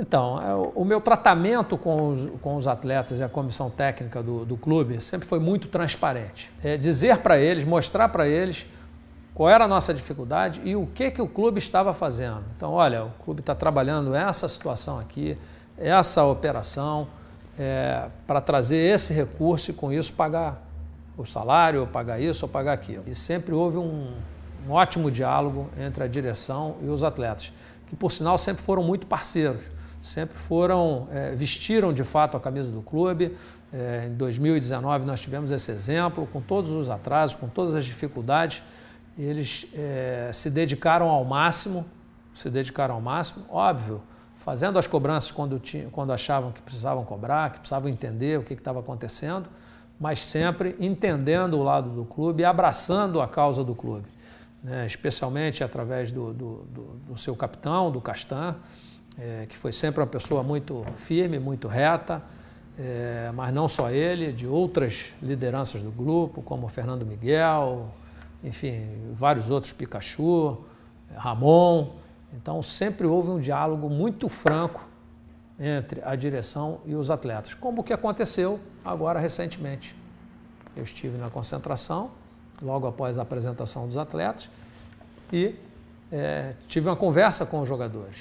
Então, é, o meu tratamento com os, com os atletas e a comissão técnica do, do clube sempre foi muito transparente. É dizer para eles, mostrar para eles qual era a nossa dificuldade e o que, que o clube estava fazendo. Então, olha, o clube está trabalhando essa situação aqui, essa operação, é, para trazer esse recurso e com isso pagar o salário, ou pagar isso, ou pagar aquilo. E sempre houve um, um ótimo diálogo entre a direção e os atletas, que por sinal sempre foram muito parceiros sempre foram, é, vestiram de fato a camisa do clube. É, em 2019 nós tivemos esse exemplo, com todos os atrasos, com todas as dificuldades, eles é, se dedicaram ao máximo, se dedicaram ao máximo, óbvio, fazendo as cobranças quando, tinha, quando achavam que precisavam cobrar, que precisavam entender o que estava acontecendo, mas sempre entendendo o lado do clube e abraçando a causa do clube, né? especialmente através do, do, do, do seu capitão, do Castan, é, que foi sempre uma pessoa muito firme, muito reta, é, mas não só ele, de outras lideranças do grupo, como Fernando Miguel, enfim, vários outros, Pikachu, Ramon. Então sempre houve um diálogo muito franco entre a direção e os atletas, como o que aconteceu agora recentemente. Eu estive na concentração, logo após a apresentação dos atletas, e é, tive uma conversa com os jogadores.